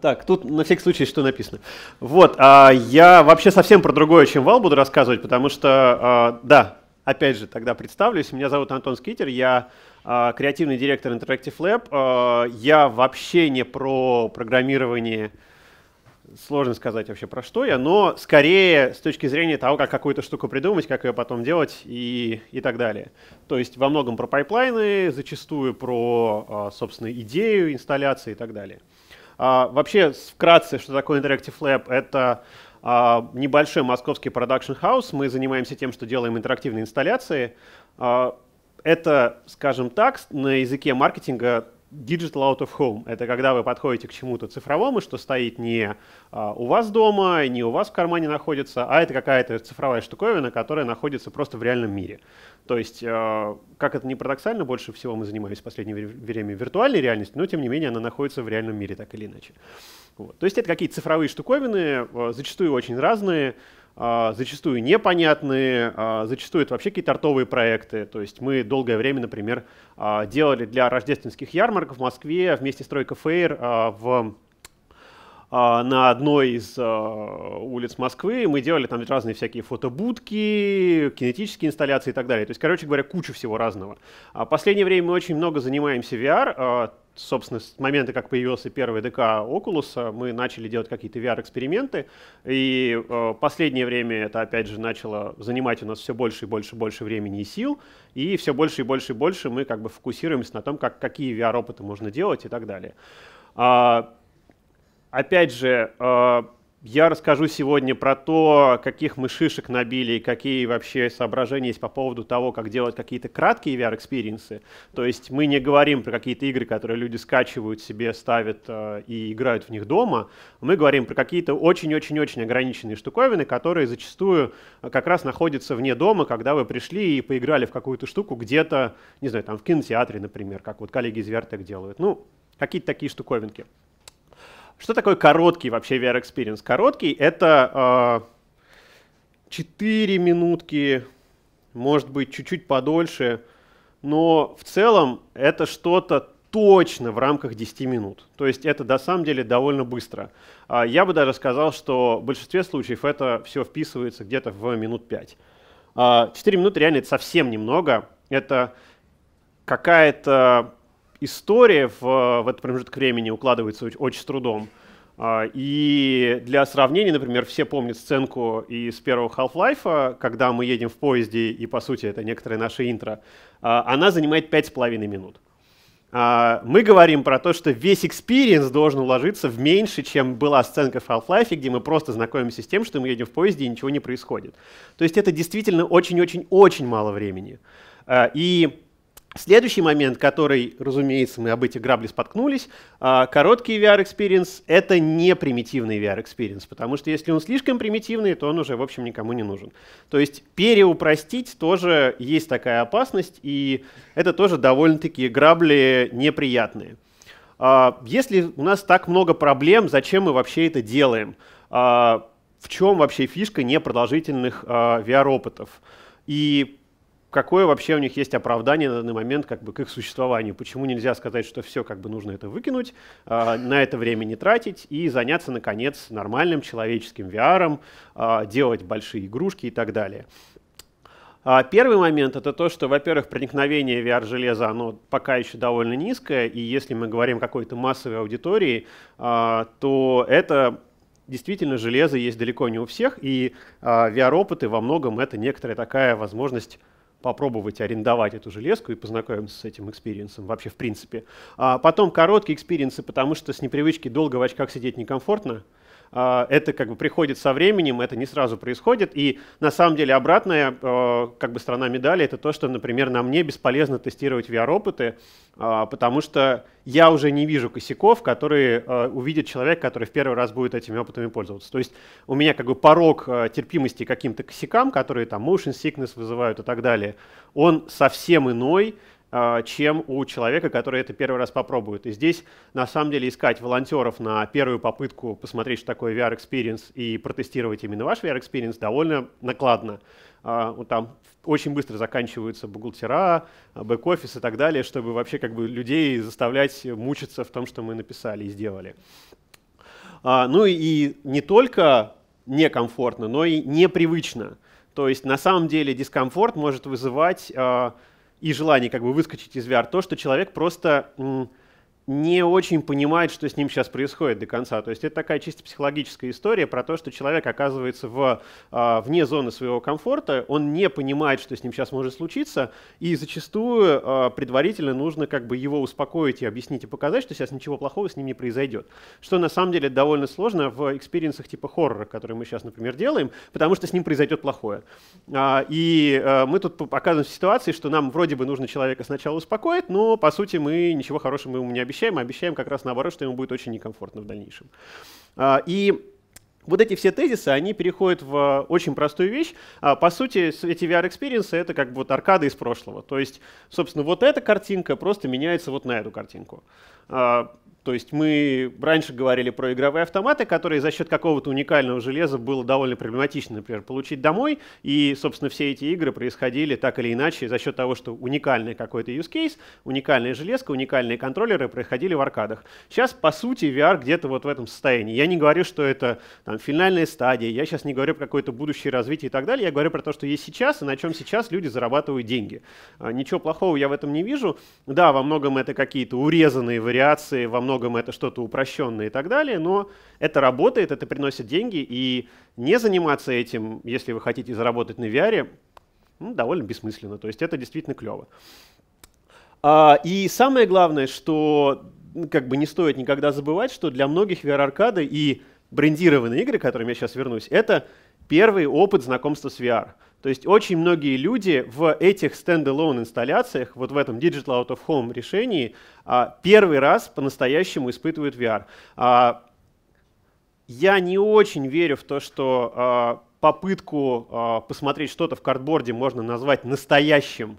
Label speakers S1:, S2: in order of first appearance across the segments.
S1: Так, тут на всякий случай что написано. Вот, а я вообще совсем про другое, чем Вал буду рассказывать, потому что, а, да, опять же, тогда представлюсь. Меня зовут Антон Скитер, я а, креативный директор Interactive Lab. А, я вообще не про программирование, сложно сказать вообще про что я, но скорее с точки зрения того, как какую-то штуку придумать, как ее потом делать и, и так далее. То есть во многом про пайплайны, зачастую про, а, собственно, идею инсталляции и так далее. А, вообще, вкратце, что такое Interactive Lab? Это а, небольшой московский продакшн-хаус. Мы занимаемся тем, что делаем интерактивные инсталляции. А, это, скажем так, на языке маркетинга Digital out of home — это когда вы подходите к чему-то цифровому, что стоит не а, у вас дома, не у вас в кармане находится, а это какая-то цифровая штуковина, которая находится просто в реальном мире. То есть, а, как это не парадоксально, больше всего мы занимались в последнее время виртуальной реальностью, но тем не менее она находится в реальном мире так или иначе. Вот. То есть это какие-то цифровые штуковины, а, зачастую очень разные, а, зачастую непонятные, а, зачастую это вообще какие-то артовые проекты. То есть мы долгое время, например, а, делали для рождественских ярмарок в Москве вместе с Тройка Фейр в на одной из э, улиц Москвы. Мы делали там разные всякие фотобудки, кинетические инсталляции и так далее. То есть, короче говоря, кучу всего разного. А последнее время мы очень много занимаемся VR собственно, с момента, как появился первый ДК Oculus, мы начали делать какие-то VR-эксперименты, и э, последнее время это, опять же, начало занимать у нас все больше и больше и больше времени и сил, и все больше и больше и больше мы как бы фокусируемся на том, как, какие VR-опыты можно делать и так далее. А, опять же, а, я расскажу сегодня про то, каких мышишек набили и какие вообще соображения есть по поводу того, как делать какие-то краткие VR-экспириенсы. То есть мы не говорим про какие-то игры, которые люди скачивают себе, ставят э, и играют в них дома. Мы говорим про какие-то очень-очень-очень ограниченные штуковины, которые зачастую э, как раз находятся вне дома, когда вы пришли и поиграли в какую-то штуку где-то, не знаю, там в кинотеатре, например, как вот коллеги из VR делают. Ну, какие-то такие штуковинки. Что такое короткий вообще VR experience? Короткий — это э, а, 4 минутки, может быть, чуть-чуть подольше, но в целом это что-то точно в рамках 10 минут. То есть это на самом деле довольно быстро. А, я бы даже сказал, что в большинстве случаев это все вписывается где-то в минут 5. 4 а, минуты реально это совсем немного. Это какая-то история в, в этот промежуток времени укладывается очень с трудом. А, и для сравнения, например, все помнят сценку из первого Half-Life, когда мы едем в поезде, и, по сути, это некоторое наше интро. А, она занимает 5,5 минут. А, мы говорим про то, что весь экспириенс должен уложиться в меньше, чем была сценка в Half-Life, где мы просто знакомимся с тем, что мы едем в поезде, и ничего не происходит. То есть это действительно очень-очень-очень мало времени. И Следующий момент, который, разумеется, мы об эти грабли споткнулись, а, короткий VR-экспириенс — это не примитивный VR-экспириенс, потому что если он слишком примитивный, то он уже, в общем, никому не нужен. То есть переупростить тоже есть такая опасность, и это тоже довольно-таки грабли неприятные. А, если у нас так много проблем, зачем мы вообще это делаем? А, в чем вообще фишка непродолжительных VR-опытов? И какое вообще у них есть оправдание на данный момент как бы, к их существованию, почему нельзя сказать, что все, как бы нужно это выкинуть, э, на это время не тратить и заняться, наконец, нормальным человеческим VR, э, а, делать большие игрушки и так далее. А, первый момент это то, что, во-первых, проникновение VR-железа, оно пока еще довольно низкое, и если мы говорим о какой-то массовой аудитории, то это действительно железо есть далеко не у всех, и VR-опыты во многом это некоторая такая возможность попробовать арендовать эту железку и познакомиться с этим экспириенсом вообще в принципе. А потом короткие экспириенсы, потому что с непривычки долго в очках сидеть некомфортно. А, это как бы приходит со временем, это не сразу происходит. И на самом деле обратная а, как бы сторона медали это то, что, например, нам не бесполезно тестировать VR-опыты, а, потому что я уже не вижу косяков, которые увидит человек, который в первый раз будет этими опытами пользоваться. То есть у меня как бы порог терпимости каким-то косякам, которые там motion sickness вызывают и так далее, он совсем иной, а, чем у человека, который это первый раз попробует. И здесь, на самом деле, искать волонтеров на первую попытку посмотреть, что такое VR-experience и протестировать именно ваш VR-experience довольно накладно. А, там очень быстро заканчиваются бухгалтера, бэк-офис и так далее, чтобы вообще как бы людей заставлять мучиться в том, что мы написали и сделали. А, ну и не только некомфортно, но и непривычно. То есть на самом деле дискомфорт может вызывать и желание как бы выскочить из VR, то, что человек просто не очень понимает, что с ним сейчас происходит до конца. То есть это такая чисто психологическая история про то, что человек оказывается в, а, вне зоны своего комфорта, он не понимает, что с ним сейчас может случиться, и зачастую а, предварительно нужно как бы его успокоить и объяснить и показать, что сейчас ничего плохого с ним не произойдет. Что на самом деле довольно сложно в экспириенсах типа хоррора, которые мы сейчас, например, делаем, потому что с ним произойдет плохое. А, и а, мы тут оказываемся в ситуации, что нам вроде бы нужно человека сначала успокоить, но по сути мы ничего хорошего ему не обещаем обещаем, а обещаем как раз наоборот, что ему будет очень некомфортно в дальнейшем. А, и вот эти все тезисы, они переходят в э, очень простую вещь. А, по сути, эти VR-экспириенсы — это как бы вот аркады из прошлого. То есть, собственно, вот эта картинка просто меняется вот на эту картинку. А, то есть мы раньше говорили про игровые автоматы, которые за счет какого-то уникального железа было довольно проблематично, например, получить домой. И, собственно, все эти игры происходили так или иначе за счет того, что уникальный какой-то use case, уникальная железка, уникальные контроллеры происходили в аркадах. Сейчас, по сути, VR где-то вот в этом состоянии. Я не говорю, что это там, финальная стадия, я сейчас не говорю про какое-то будущее развитие и так далее, я говорю про то, что есть сейчас и на чем сейчас люди зарабатывают деньги. А, ничего плохого я в этом не вижу. Да, во многом это какие-то урезанные вариации, во многом многом это что-то упрощенное и так далее, но это работает, это приносит деньги, и не заниматься этим, если вы хотите заработать на VR, ну, довольно бессмысленно. То есть это действительно клево. А, и самое главное, что ну, как бы не стоит никогда забывать, что для многих VR-аркады и брендированные игры, к которым я сейчас вернусь, это первый опыт знакомства с VR. То есть очень многие люди в этих стендалон инсталляциях, вот в этом Digital Out of Home решении, а, первый раз по-настоящему испытывают VR. А, я не очень верю в то, что а, попытку посмотреть что-то в картборде можно назвать настоящим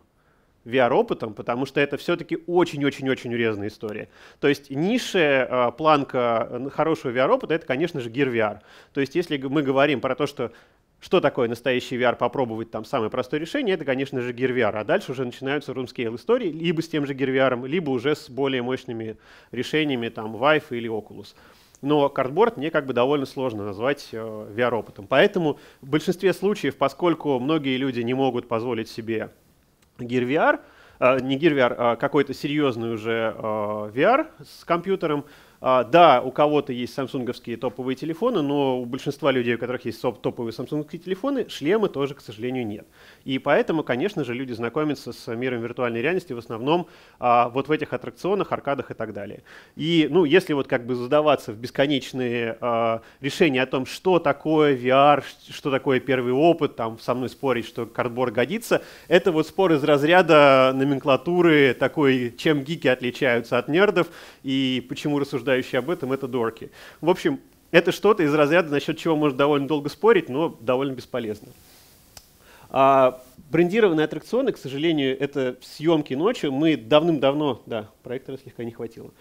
S1: VR-опытом, потому что это все-таки очень-очень-очень урезанная история. То есть низшая э, планка хорошего VR-опыта — это, конечно же, Gear VR. То есть если мы говорим про то, что что такое настоящий VR, попробовать там самое простое решение, это, конечно же, Gear VR. А дальше уже начинаются румскейл истории, либо с тем же Gear VR, либо уже с более мощными решениями, там, Vive или Oculus. Но картборд мне как бы довольно сложно назвать э, VR-опытом. Поэтому в большинстве случаев, поскольку многие люди не могут позволить себе Gear VR, э, не Gear VR, а какой-то серьезный уже э, VR с компьютером, а, да, у кого-то есть самсунговские топовые телефоны, но у большинства людей, у которых есть топовые самсунговские телефоны, шлемы тоже, к сожалению, нет. И поэтому, конечно же, люди знакомятся с миром виртуальной реальности в основном а, вот в этих аттракционах, аркадах и так далее. И, ну, если вот как бы задаваться в бесконечные а, решения о том, что такое VR, что такое первый опыт, там со мной спорить, что кардборд годится, это вот спор из разряда номенклатуры такой, чем гики отличаются от нердов и почему рассуждать утверждающие об этом, это дорки. В общем, это что-то из разряда, насчет чего можно довольно долго спорить, но довольно бесполезно. А брендированные аттракционы, к сожалению, это съемки ночью. Мы давным-давно, да, проектора слегка не хватило.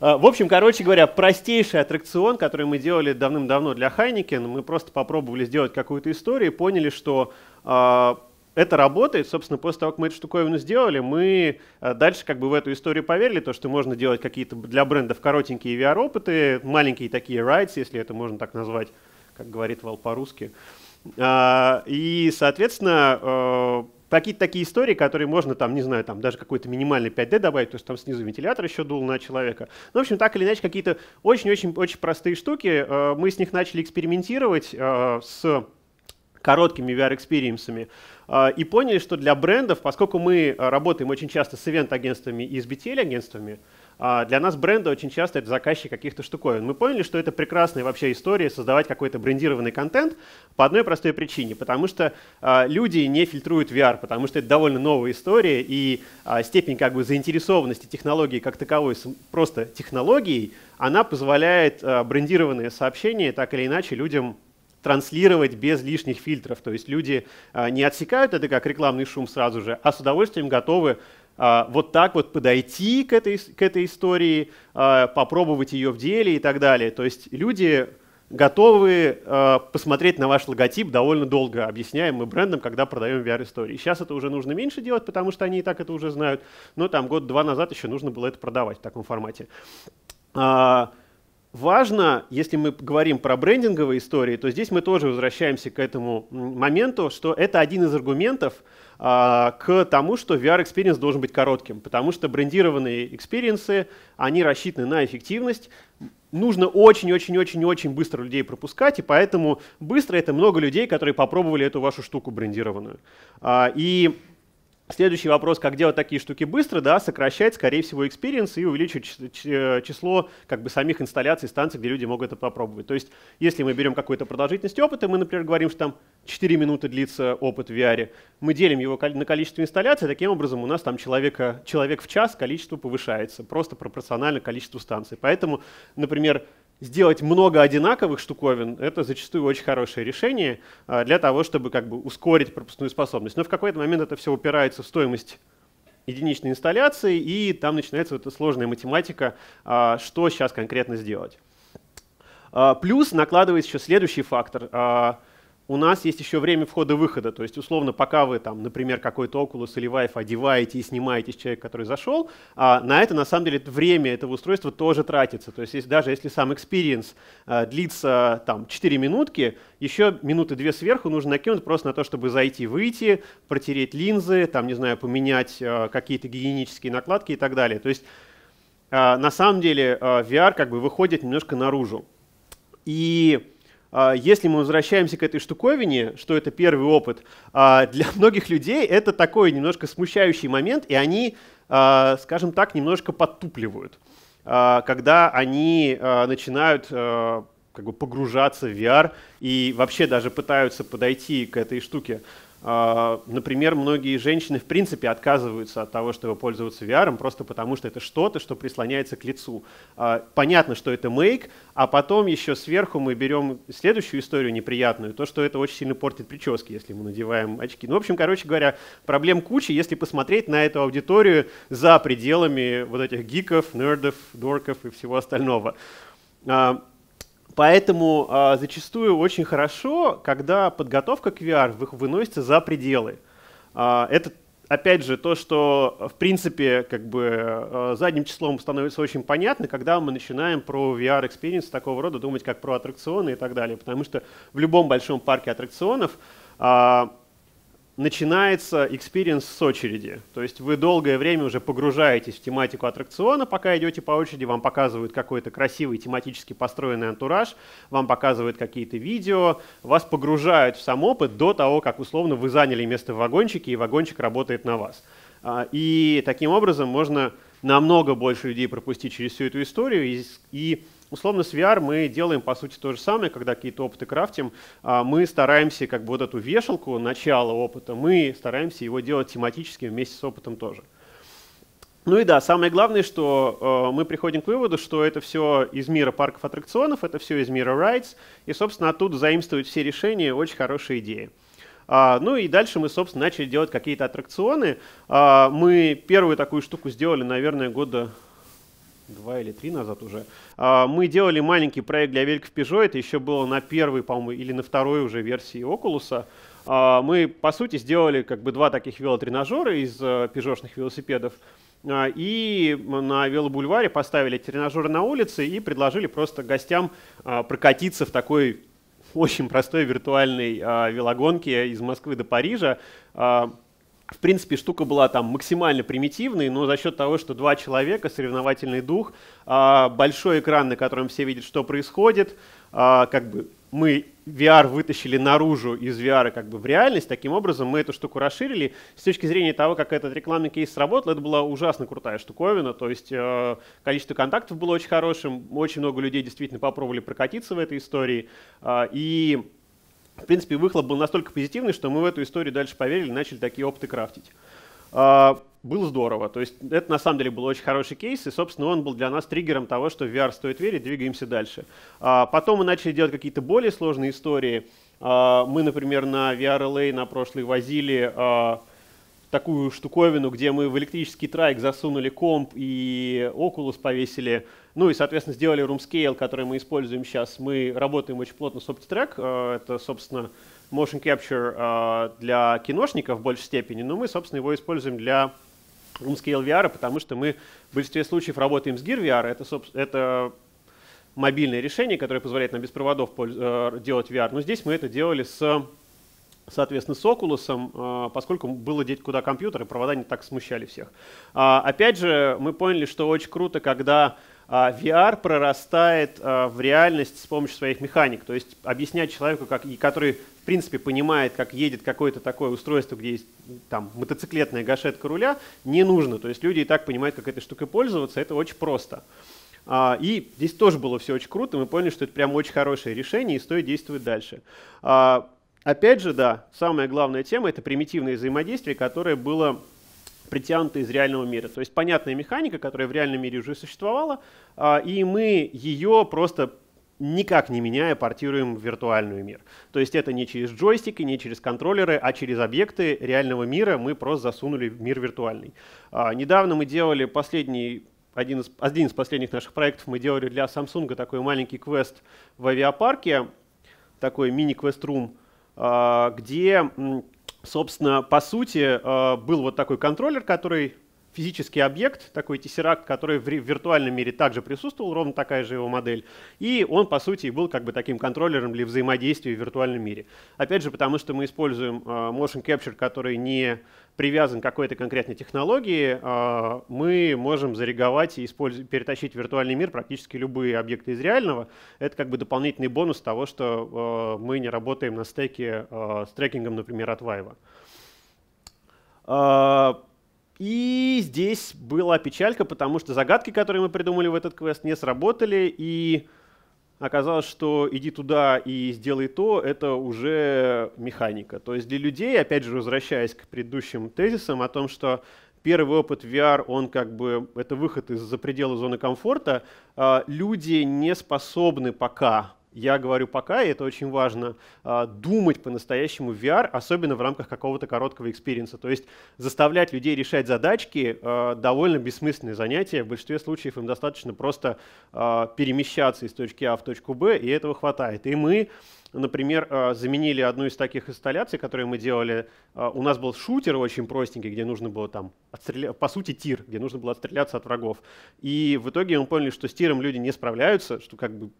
S1: А, в общем, короче говоря, простейший аттракцион, который мы делали давным-давно для Хайникен, мы просто попробовали сделать какую-то историю и поняли, что а, это работает. Собственно, после того, как мы эту штуковину сделали, мы э, дальше как бы в эту историю поверили, то, что можно делать какие-то для брендов коротенькие VR-опыты, маленькие такие rides, если это можно так назвать, как говорит Вал по-русски. А, и, соответственно, э, какие-то такие истории, которые можно там, не знаю, там даже какой-то минимальный 5D добавить, то есть там снизу вентилятор еще дул на человека. Ну, в общем, так или иначе, какие-то очень-очень-очень простые штуки. Э, мы с них начали экспериментировать с короткими VR-экспириенсами, а, и поняли, что для брендов, поскольку мы а, работаем очень часто с ивент-агентствами и с BTL-агентствами, а, для нас бренды очень часто это заказчик каких-то штуковин. Мы поняли, что это прекрасная вообще история создавать какой-то брендированный контент по одной простой причине, потому что люди не фильтруют VR, потому что это довольно новая история, и степень как бы заинтересованности технологии как таковой просто технологией, она позволяет брендированные сообщения так или иначе людям транслировать без лишних фильтров. То есть люди а, не отсекают это как рекламный шум сразу же, а с удовольствием готовы а, вот так вот подойти к этой, к этой истории, а, попробовать ее в деле и так далее. То есть люди готовы э, посмотреть на ваш логотип довольно долго, объясняем мы брендам, когда продаем VR-истории. Сейчас это уже нужно меньше делать, потому что они и так это уже знают, но там год-два назад еще нужно было это продавать в таком формате. А, Важно, если мы говорим про брендинговые истории, то здесь мы тоже возвращаемся к этому моменту, что это один из аргументов а, к тому, что VR-экспириенс должен быть коротким, потому что брендированные экспириенсы, они рассчитаны на эффективность, нужно очень-очень-очень-очень быстро людей пропускать, и поэтому быстро это много людей, которые попробовали эту вашу штуку брендированную. А, и Следующий вопрос, как делать такие штуки быстро, да, сокращать, скорее всего, experience и увеличить э, число как бы самих инсталляций, станций, где люди могут это попробовать. То есть, если мы берем какую-то продолжительность опыта, мы, например, говорим, что там 4 минуты длится опыт в VR, мы делим его на количество инсталляций, таким образом у нас там человека, человек в час количество повышается, просто пропорционально количеству станций. Поэтому, например, сделать много одинаковых штуковин, это зачастую очень хорошее решение а, для того, чтобы как бы ускорить пропускную способность. Но в какой-то момент это все упирается в стоимость единичной инсталляции, и там начинается вот эта сложная математика, а, что сейчас конкретно сделать. А, плюс накладывается еще следующий фактор — у нас есть еще время входа-выхода. То есть, условно, пока вы, там, например, какой-то Oculus или Vive одеваете и снимаете с человека, который зашел, а на это, на самом деле, время этого устройства тоже тратится. То есть, если, даже если сам experience а, длится там, 4 минутки, еще минуты две сверху нужно накинуть просто на то, чтобы зайти, выйти, протереть линзы, там, не знаю, поменять а, какие-то гигиенические накладки и так далее. То есть, а, на самом деле, а, VR как бы выходит немножко наружу. И а, если мы возвращаемся к этой штуковине, что это первый опыт, а, для многих людей это такой немножко смущающий момент, и они, а, скажем так, немножко подтупливают, когда они начинают как бы погружаться в VR и вообще даже пытаются подойти к этой штуке. А, например, многие женщины в принципе отказываются от того, чтобы пользоваться VR, просто потому что это что-то, что прислоняется к лицу. А, понятно, что это мейк, а потом еще сверху мы берем следующую историю неприятную, то, что это очень сильно портит прически, если мы надеваем очки. Ну, в общем, короче говоря, проблем куча, если посмотреть на эту аудиторию за пределами вот этих гиков, нердов, дорков и всего остального. А, Поэтому э, зачастую очень хорошо, когда подготовка к VR выносится за пределы. Э, это, опять же, то, что, в принципе, как бы э, задним числом становится очень понятно, когда мы начинаем про VR-экспириенс такого рода думать, как про аттракционы и так далее. Потому что в любом большом парке аттракционов э, начинается экспириенс с очереди. То есть вы долгое время уже погружаетесь в тематику аттракциона, пока идете по очереди, вам показывают какой-то красивый тематически построенный антураж, вам показывают какие-то видео, вас погружают в сам опыт до того, как условно вы заняли место в вагончике, и вагончик работает на вас. А, и таким образом можно намного больше людей пропустить через всю эту историю и, и условно с VR мы делаем по сути то же самое, когда какие-то опыты крафтим, а, мы стараемся как бы вот эту вешалку, начало опыта, мы стараемся его делать тематически вместе с опытом тоже. Ну и да, самое главное, что э, мы приходим к выводу, что это все из мира парков аттракционов, это все из мира rides, и, собственно, оттуда заимствуют все решения, очень хорошие идеи. А, ну и дальше мы, собственно, начали делать какие-то аттракционы. А, мы первую такую штуку сделали, наверное, года два или три назад уже, а, мы делали маленький проект для великов Peugeot, это еще было на первой, по-моему, или на второй уже версии Oculus. А, мы, по сути, сделали как бы два таких велотренажера из э, пежошных велосипедов, а, и на велобульваре поставили тренажеры на улице и предложили просто гостям прокатиться в такой очень простой виртуальной велогонке из Москвы до Парижа в принципе, штука была там максимально примитивной, но за счет того, что два человека, соревновательный дух, а, большой экран, на котором все видят, что происходит, а, как бы мы VR вытащили наружу из VR как бы в реальность, таким образом мы эту штуку расширили. С точки зрения того, как этот рекламный кейс сработал, это была ужасно крутая штуковина, то есть э, количество контактов было очень хорошим, очень много людей действительно попробовали прокатиться в этой истории, э, и в принципе, выхлоп был настолько позитивный, что мы в эту историю дальше поверили, начали такие опыты крафтить. Uh, было здорово. То есть это на самом деле был очень хороший кейс, и, собственно, он был для нас триггером того, что в VR стоит верить, двигаемся дальше. Uh, потом мы начали делать какие-то более сложные истории. Uh, мы, например, на VRLA на прошлой возили такую штуковину, где мы в электрический трайк засунули комп и Oculus повесили ну и, соответственно, сделали RoomScale, который мы используем сейчас. Мы работаем очень плотно с OptiTrack. Э, это, собственно, motion capture э, для киношников в большей степени, но мы, собственно, его используем для RoomScale VR, потому что мы в большинстве случаев работаем с Gear VR. Это, это мобильное решение, которое позволяет нам без проводов э, делать VR. Но здесь мы это делали с соответственно, с Oculus, поскольку было деть куда компьютеры, провода не так смущали всех. А, опять же, мы поняли, что очень круто, когда а, VR прорастает а, в реальность с помощью своих механик. То есть объяснять человеку, как, который в принципе понимает, как едет какое-то такое устройство, где есть там мотоциклетная гашетка руля, не нужно. То есть люди и так понимают, как этой штукой пользоваться, это очень просто. А, и здесь тоже было все очень круто, мы поняли, что это прям очень хорошее решение и стоит действовать дальше. Опять же, да, самая главная тема — это примитивное взаимодействие, которое было притянуты из реального мира. То есть понятная механика, которая в реальном мире уже существовала, а, и мы ее просто никак не меняя, портируем в виртуальный мир. То есть это не через джойстики, не через контроллеры, а через объекты реального мира мы просто засунули в мир виртуальный. А, недавно мы делали последний один из, один из последних наших проектов мы делали для Samsung такой маленький квест в авиапарке, такой мини-квест-рум, а, где собственно, по сути, э, был вот такой контроллер, который физический объект, такой тессеракт, который в виртуальном мире также присутствовал, ровно такая же его модель. И он, по сути, был как бы таким контроллером для взаимодействия в виртуальном мире. Опять же, потому что мы используем э, motion capture, который не привязан к какой-то конкретной технологии, а, мы можем зареговать и перетащить в виртуальный мир практически любые объекты из реального. Это как бы дополнительный бонус того, что а, мы не работаем на стеке а, с трекингом, например, от Vive. И здесь была печалька, потому что загадки, которые мы придумали в этот квест, не сработали, и оказалось, что иди туда и сделай то, это уже механика. То есть для людей, опять же, возвращаясь к предыдущим тезисам о том, что первый опыт VR, он как бы, это выход из-за предела зоны комфорта, а, люди не способны пока я говорю пока, и это очень важно, а, думать по-настоящему VR, особенно в рамках какого-то короткого экспириенса. То есть заставлять людей решать задачки а, довольно бессмысленное занятие. В большинстве случаев им достаточно просто а, перемещаться из точки А в точку Б, и этого хватает. И мы например, заменили одну из таких инсталляций, которые мы делали. У нас был шутер очень простенький, где нужно было там, отстреля... по сути, тир, где нужно было отстреляться от врагов. И в итоге мы поняли, что с тиром люди не справляются, что как бы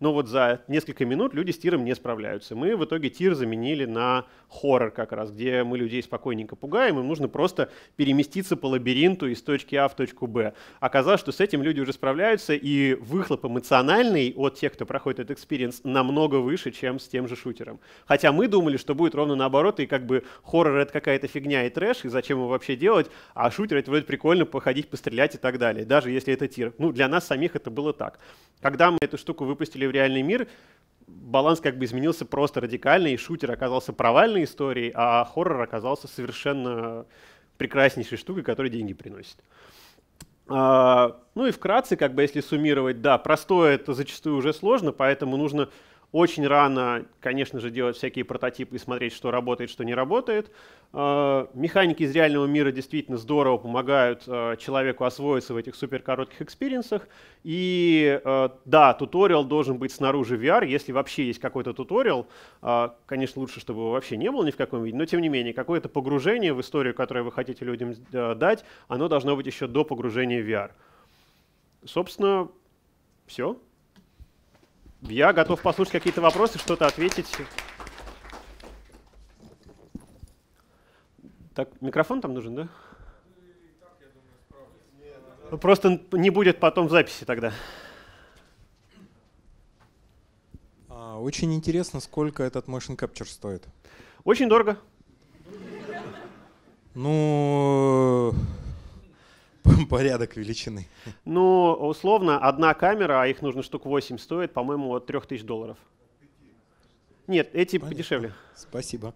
S1: но вот за несколько минут люди с тиром не справляются. Мы в итоге тир заменили на хоррор как раз, где мы людей спокойненько пугаем, им нужно просто переместиться по лабиринту из точки А в точку Б. Оказалось, что с этим люди уже справляются, и выхлоп эмоциональный от тех, кто проходит этот экспириенс, намного выше, чем с тем же шутером. Хотя мы думали, что будет ровно наоборот, и как бы хоррор — это какая-то фигня и трэш, и зачем его вообще делать, а шутер — это вроде прикольно походить, пострелять и так далее, даже если это тир. Ну, для нас самих это было так. Когда мы эту штуку выпустили в реальный мир, баланс как бы изменился просто радикально, и шутер оказался провальной историей, а хоррор оказался совершенно прекраснейшей штукой, которая деньги приносит. А, ну и вкратце, как бы если суммировать, да, простое это зачастую уже сложно, поэтому нужно очень рано, конечно же, делать всякие прототипы и смотреть, что работает, что не работает. А, механики из реального мира действительно здорово помогают а, человеку освоиться в этих суперкоротких коротких экспириенсах. И а, да, туториал должен быть снаружи VR, если вообще есть какой-то туториал. Конечно, лучше, чтобы его вообще не было ни в каком виде, но тем не менее, какое-то погружение в историю, которую вы хотите людям дать, оно должно быть еще до погружения в VR. Собственно, все. Я готов послушать какие-то вопросы, что-то ответить. Так, микрофон там нужен, да? Ну, просто не будет потом в записи тогда. А, очень интересно, сколько этот motion capture стоит. Очень дорого.
S2: Ну, порядок величины.
S1: Ну, условно, одна камера, а их нужно штук 8, стоит, по-моему, от 3000 долларов. Нет, эти Понятно. подешевле. Спасибо.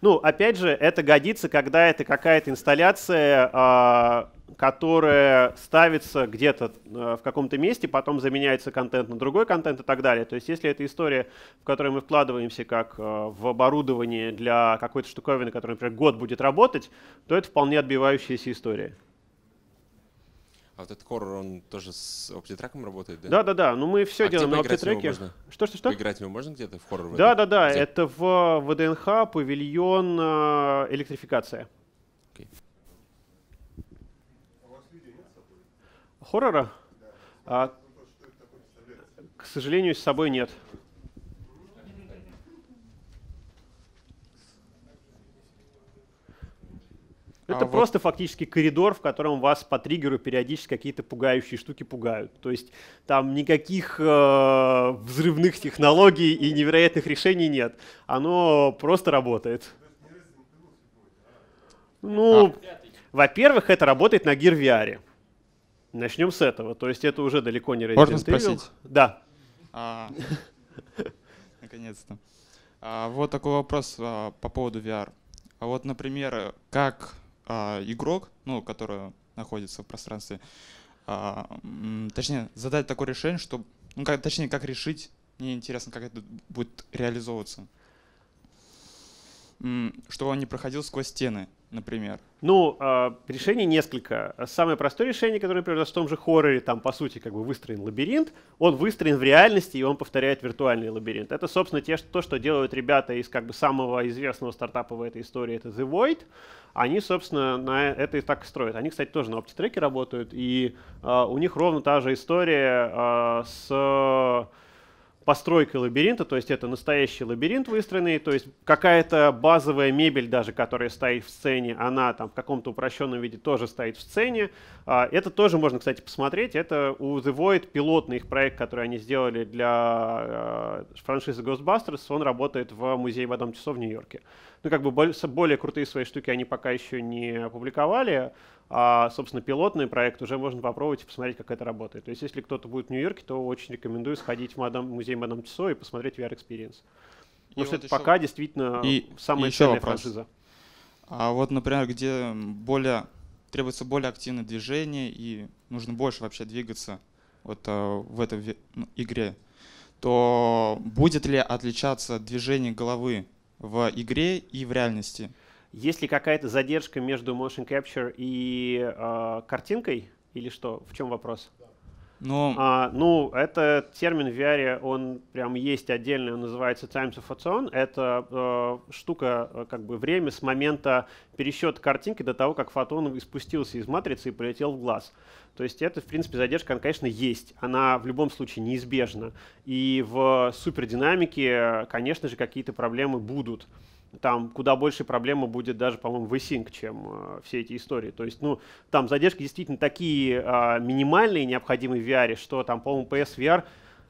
S1: Ну, опять же, это годится, когда это какая-то инсталляция, а, которое ставится где-то э, в каком-то месте, потом заменяется контент на другой контент и так далее. То есть если это история, в которой мы вкладываемся как э, в оборудование для какой-то штуковины, которая, например, год будет работать, то это вполне отбивающаяся история.
S2: А вот этот хоррор, он тоже с OptiTrack работает, да? Да-да-да, ну мы все а делаем на OptiTrack. Что-что-что? Поиграть его можно где-то в хоррор? Да-да-да, это
S1: в э, ВДНХ, павильон, электрификация. хоррора? А, к сожалению, с собой нет. А это а просто вот... фактически коридор, в котором вас по триггеру периодически какие-то пугающие штуки пугают. То есть там никаких э, взрывных технологий и невероятных решений нет. Оно просто работает. Ну, а. во-первых, это работает на Gear VR. Начнем с этого. То есть это уже далеко не Resident Можно Evil. спросить? Да. А, наконец-то.
S2: А, вот такой вопрос а, по поводу VR. А вот, например, как а, игрок, ну, который находится в пространстве, а, точнее, задать такое решение, что, ну, как, точнее, как решить, мне интересно, как это будет
S1: реализовываться. Чтобы он не проходил сквозь стены например? Ну, э, а, решений несколько. Самое простое решение, которое, например, в том же хорроре, там, по сути, как бы выстроен лабиринт, он выстроен в реальности, и он повторяет виртуальный лабиринт. Это, собственно, те, что, то, что делают ребята из, как бы, самого известного стартапа в этой истории, это The Void. Они, собственно, на это и так строят. Они, кстати, тоже на OptiTrack работают, и э, у них ровно та же история э, с Постройка лабиринта, то есть это настоящий лабиринт выстроенный, то есть какая-то базовая мебель даже, которая стоит в сцене, она там в каком-то упрощенном виде тоже стоит в сцене. А, это тоже можно, кстати, посмотреть. Это у The Void пилотный их проект, который они сделали для а, франшизы Ghostbusters. Он работает в музее в одном часу в Нью-Йорке. Ну, как бы более крутые свои штуки они пока еще не опубликовали, а, собственно, пилотный проект уже можно попробовать и посмотреть, как это работает. То есть, если кто-то будет в Нью-Йорке, то очень рекомендую сходить в мадам, музей Мадам Тюсо и посмотреть VR Experience. Потому и что вот это еще... пока действительно и, самая и ценная вопрос. франшиза.
S2: А вот, например, где более требуется более активное движение и нужно больше вообще двигаться вот а, в этой ну, игре, то будет ли отличаться движение головы в игре и в реальности?
S1: Есть ли какая-то задержка между motion capture и э, картинкой? Или что? В чем вопрос? Но... Ну, а, ну, это термин в VR, он прям есть отдельный, он называется Times of Its Это э, штука, а, как бы время с момента пересчета картинки до того, как фотон спустился из матрицы и полетел в глаз. То есть это, в принципе, задержка, она, конечно, есть. Она в любом случае неизбежна. И в супердинамике, конечно же, какие-то проблемы будут там куда больше проблема будет даже, по-моему, в async, чем э, все эти истории. То есть, ну, там задержки действительно такие э, минимальные, необходимые в VR, что там, по-моему, PSVR,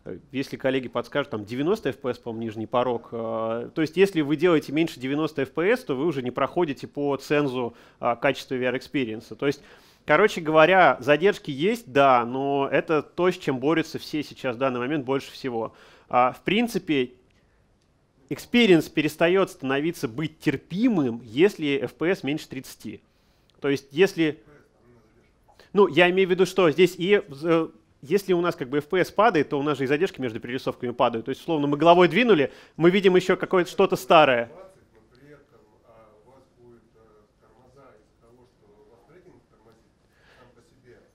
S1: э, если коллеги подскажут, там 90 FPS, по-моему, нижний порог. Э, то есть, если вы делаете меньше 90 FPS, то вы уже не проходите по цензу э, качества VR-экспириенса. То есть, Короче говоря, задержки есть, да, но это то, с чем борются все сейчас в данный момент больше всего. А, в принципе, Экспириенс перестает становиться быть терпимым, если FPS меньше 30. То есть если... Ну, я имею в виду, что здесь и э, если у нас как бы FPS падает, то у нас же и задержки между перерисовками падают. То есть, условно, мы головой двинули, мы видим еще какое-то что-то старое.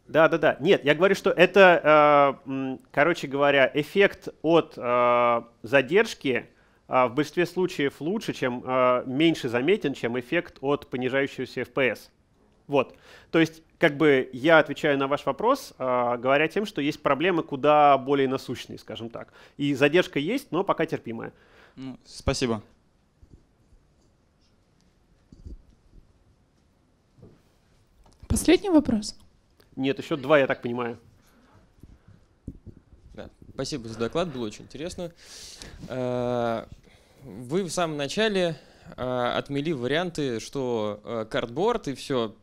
S1: Да, да, да. Нет, я говорю, что это, э, короче говоря, эффект от э, задержки а, в большинстве случаев лучше, чем а, меньше заметен, чем эффект от понижающегося FPS. Вот. То есть, как бы я отвечаю на ваш вопрос, а, говоря тем, что есть проблемы куда более насущные, скажем так. И задержка есть, но пока терпимая. Ну, спасибо.
S2: Последний вопрос?
S1: Нет, еще два, я так понимаю.
S2: Спасибо за доклад, было очень интересно. Э, вы в самом начале э, отмели варианты, что э, картборд и все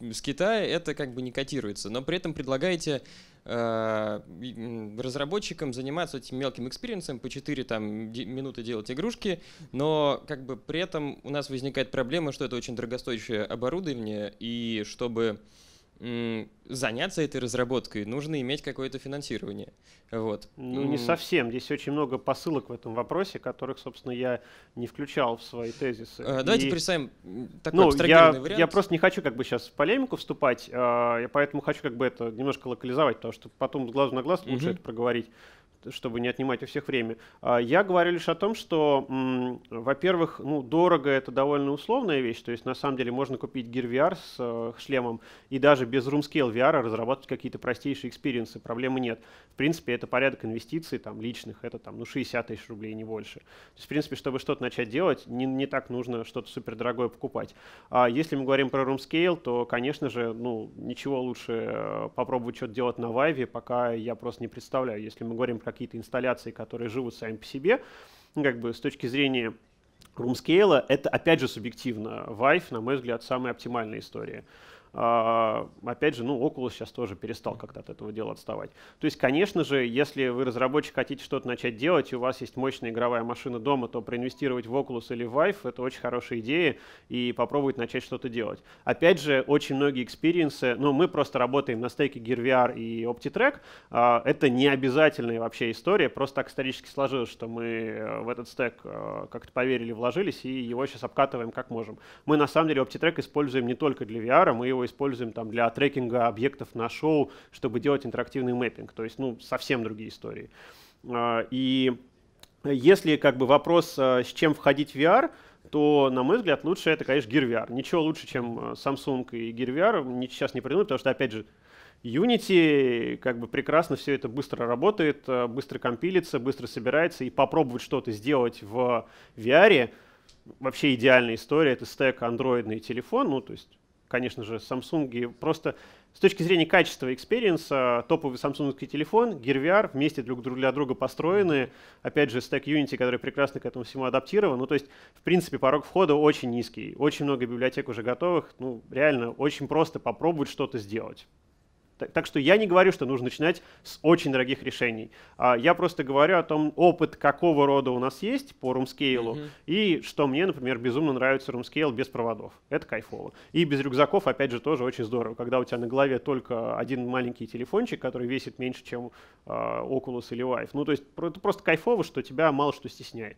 S2: с Китая это как бы не котируется, но при этом предлагаете разработчикам заниматься этим мелким экспириенсом, по 4 там, минуты делать игрушки, но как бы при этом у нас возникает проблема, что это очень дорогостоящее оборудование, и чтобы заняться этой разработкой, нужно иметь какое-то
S1: финансирование. Вот. Ну, не совсем. Здесь очень много посылок в этом вопросе, которых, собственно, я не включал в свои тезисы. А, давайте И... представим такой ну, абстрагированный я, вариант. Я просто не хочу как бы сейчас в полемику вступать, а, я поэтому хочу как бы это немножко локализовать, потому что потом с глазу на глаз лучше угу. это проговорить чтобы не отнимать у всех время. А, я говорю лишь о том, что, во-первых, ну, дорого это довольно условная вещь, то есть на самом деле можно купить Gear VR с э, шлемом и даже без Roomscale VR разрабатывать какие-то простейшие экспириенсы, проблемы нет. В принципе, это порядок инвестиций там, личных, это там, ну, 60 тысяч рублей, не больше. То есть, в принципе, чтобы что-то начать делать, не, не так нужно что-то супердорогое покупать. А если мы говорим про Roomscale, то, конечно же, ну, ничего лучше э, попробовать что-то делать на Vive, пока я просто не представляю. Если мы говорим про какие-то инсталляции, которые живут сами по себе, ну, как бы с точки зрения румскейла, это опять же субъективно. Вайф, на мой взгляд, самая оптимальная история. А, опять же, ну, Oculus сейчас тоже перестал как-то от этого дела отставать. То есть, конечно же, если вы разработчик хотите что-то начать делать, и у вас есть мощная игровая машина дома, то проинвестировать в Oculus или в Vive — это очень хорошая идея, и попробовать начать что-то делать. Опять же, очень многие экспириенсы, ну, мы просто работаем на стейке Gear VR и OptiTrack, а, это не обязательная вообще история, просто так исторически сложилось, что мы э, в этот стек э, как-то поверили, вложились, и его сейчас обкатываем как можем. Мы, на самом деле, OptiTrack используем не только для VR, мы его используем там для трекинга объектов на шоу, чтобы делать интерактивный мэппинг. То есть, ну, совсем другие истории. А, и если как бы вопрос, а, с чем входить в VR, то, на мой взгляд, лучше это, конечно, Gear VR. Ничего лучше, чем а, Samsung и Gear VR сейчас не придумают, потому что, опять же, Unity как бы прекрасно все это быстро работает, быстро компилится, быстро собирается, и попробовать что-то сделать в VR вообще идеальная история. Это стек андроидный телефон, ну, то есть конечно же, Samsung. И просто с точки зрения качества экспириенса, топовый самсунгский телефон, Gear VR вместе друг для друга построены. Опять же, стек Unity, который прекрасно к этому всему адаптирован. Ну, то есть, в принципе, порог входа очень низкий. Очень много библиотек уже готовых. Ну, реально, очень просто попробовать что-то сделать. Так что я не говорю, что нужно начинать с очень дорогих решений. А, я просто говорю о том, опыт какого рода у нас есть по румскейлу, mm-hmm. и что мне, например, безумно нравится румскейл без проводов. Это кайфово. И без рюкзаков, опять же, тоже очень здорово, когда у тебя на голове только один маленький телефончик, который весит меньше, чем э, Oculus или Vive. Ну, то есть это просто кайфово, что тебя мало что стесняет.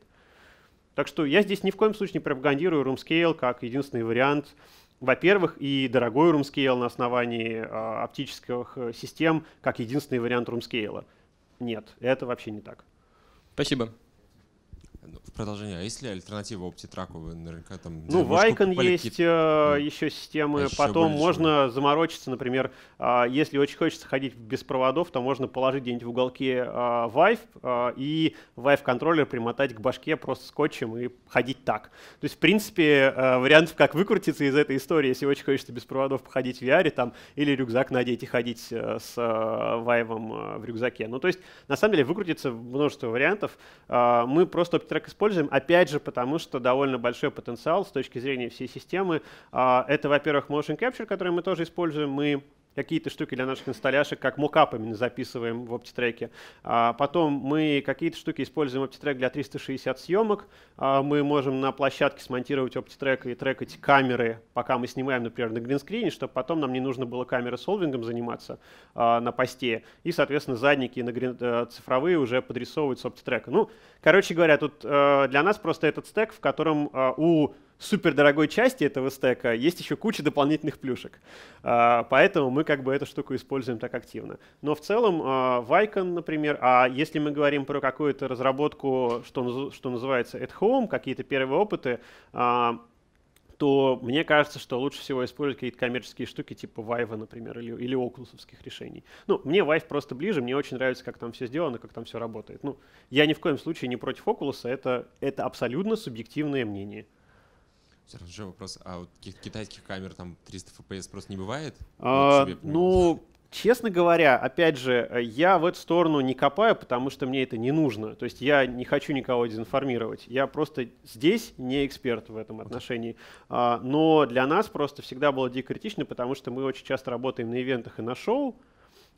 S1: Так что я здесь ни в коем случае не пропагандирую румскейл как единственный вариант во-первых, и дорогой румскейл на основании а, э, оптических систем как единственный вариант румскейла. Нет, это вообще не так.
S2: Спасибо продолжение. А если альтернатива оптитраку? Вы наверняка там... Ну, в Icon есть
S1: э, еще системы. А Потом еще можно чего? заморочиться, например, э, если очень хочется ходить без проводов, то можно положить где-нибудь в уголке э, Vive э, и Vive-контроллер примотать к башке просто скотчем и ходить так. То есть, в принципе, э, вариантов, как выкрутиться из этой истории, если очень хочется без проводов походить в VR там, или рюкзак надеть и ходить э, с э, Vive э, в рюкзаке. Ну, то есть, на самом деле, выкрутится множество вариантов. Э, мы просто OptiTrack используем используем, опять же, потому что довольно большой потенциал с точки зрения всей системы. А, это, во-первых, motion capture, который мы тоже используем. Мы какие-то штуки для наших инсталляшек, как мукап именно записываем в оптитреке. А потом мы какие-то штуки используем оптитрек для 360 съемок. А мы можем на площадке смонтировать оптитрек и трекать камеры, пока мы снимаем, например, на гринскрине, чтобы потом нам не нужно было камеры солвингом заниматься а, на посте. И, соответственно, задники на грин, э, цифровые уже подрисовывать с оптитрека. Ну, короче говоря, тут а, для нас просто этот стек, в котором а, у супердорогой части этого стека есть еще куча дополнительных плюшек. А, поэтому мы как бы эту штуку используем так активно. Но в целом а, Vicon, например, а если мы говорим про какую-то разработку, что, что называется at home, какие-то первые опыты, а, то мне кажется, что лучше всего использовать какие-то коммерческие штуки типа Vive, например, или, или Oculus'овских решений. Ну, мне Vive просто ближе, мне очень нравится, как там все сделано, как там все работает. Ну, я ни в коем случае не против Oculus, это, это абсолютно субъективное мнение.
S2: Все равно же вопрос, а вот китайских камер там 300 FPS просто не бывает?
S1: А, ну, Честно говоря, опять же, э, я в эту сторону не копаю, потому что мне это не нужно. То есть я не хочу никого дезинформировать. Я просто здесь не эксперт в этом отношении. А, но для нас просто всегда было дико критично, потому что мы очень часто работаем на ивентах и на шоу.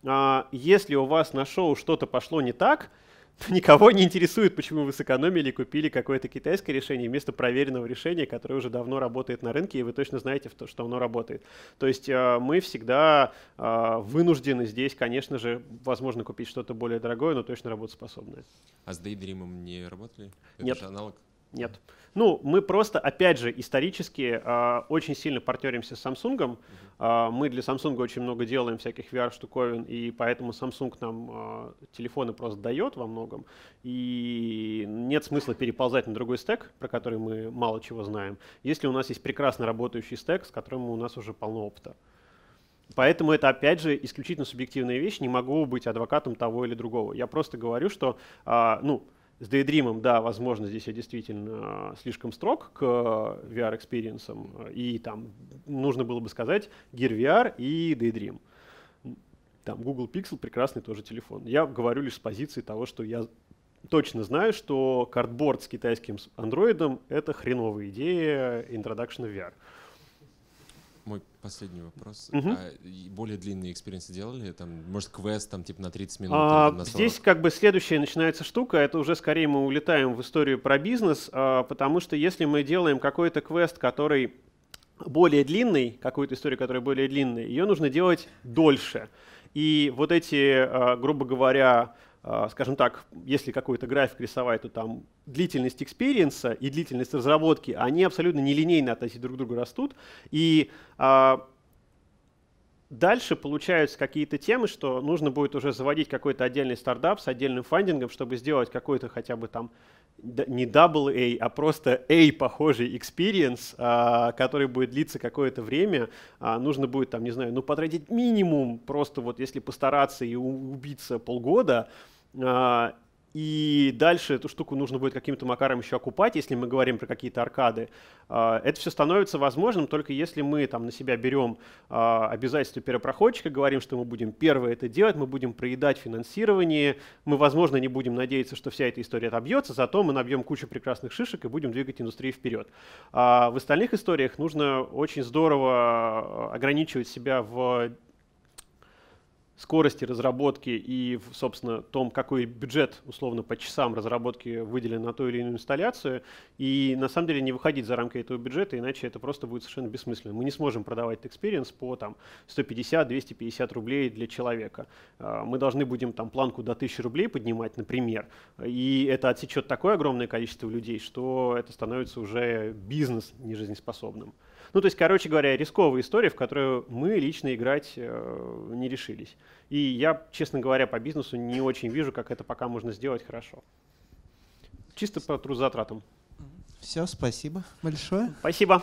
S1: А, если у вас на шоу что-то пошло не так, Никого не интересует, почему вы сэкономили и купили какое-то китайское решение вместо проверенного решения, которое уже давно работает на рынке, и вы точно знаете, что оно работает. То есть э, мы всегда э, вынуждены здесь, конечно же, возможно, купить что-то более дорогое, но точно работоспособное.
S2: А с Daydream не работали?
S1: Это Нет. аналог нет. Ну, мы просто, опять же, исторически э, очень сильно партнеримся с Samsung. Mm-hmm. Э, мы для Samsung очень много делаем всяких VR-штуковин, и поэтому Samsung нам э, телефоны просто дает во многом. И нет смысла переползать на другой стек, про который мы мало чего знаем, если у нас есть прекрасно работающий стек, с которым у нас уже полно опыта. Поэтому это, опять же, исключительно субъективная вещь. Не могу быть адвокатом того или другого. Я просто говорю, что, э, ну, с Daydream, да, возможно, здесь я действительно а, слишком строг к а, VR-экспириенсам, и там нужно было бы сказать Gear VR и Daydream. Там Google Pixel прекрасный тоже телефон. Я говорю лишь с позиции того, что я точно знаю, что картборд с китайским андроидом — это хреновая идея introduction VR мой
S2: последний вопрос. Угу. А более длинные экспириенсы делали? Там, может, квест там типа на 30 минут? А, на 40? Здесь
S1: как бы следующая начинается штука. Это уже скорее мы улетаем в историю про бизнес, а, потому что если мы делаем какой-то квест, который более длинный, какую-то историю, которая более длинная, ее нужно делать дольше. И вот эти, а, грубо говоря, а, скажем так, если какой-то график рисовать, то там длительность экспириенса и длительность разработки, они абсолютно нелинейно относительно друг к другу растут. И а, Дальше получаются какие-то темы, что нужно будет уже заводить какой-то отдельный стартап с отдельным фандингом, чтобы сделать какой-то хотя бы там не double A, а просто A похожий experience, а, который будет длиться какое-то время, а, нужно будет там, не знаю, ну потратить минимум, просто вот если постараться и убиться полгода, а, и дальше эту штуку нужно будет каким-то макаром еще окупать, если мы говорим про какие-то аркады. А, это все становится возможным только если мы там на себя берем а, обязательство перепроходчика, говорим, что мы будем первые это делать, мы будем проедать финансирование, мы, возможно, не будем надеяться, что вся эта история отобьется, зато мы набьем кучу прекрасных шишек и будем двигать индустрию вперед. А в остальных историях нужно очень здорово ограничивать себя в скорости разработки и, собственно, том, какой бюджет, условно, по часам разработки выделен на ту или иную инсталляцию, и, на самом деле, не выходить за рамки этого бюджета, иначе это просто будет совершенно бессмысленно. Мы не сможем продавать experience по там 150-250 рублей для человека. А, мы должны будем там планку до 1000 рублей поднимать, например, и это отсечет такое огромное количество людей, что это становится уже бизнес нежизнеспособным. Ну, то есть, короче говоря, рисковая история, в которую мы лично играть э, не решились. И я, честно говоря, по бизнесу не очень вижу, как это пока можно сделать хорошо. Чисто по трудозатратам.
S2: Все, спасибо большое.
S1: Спасибо.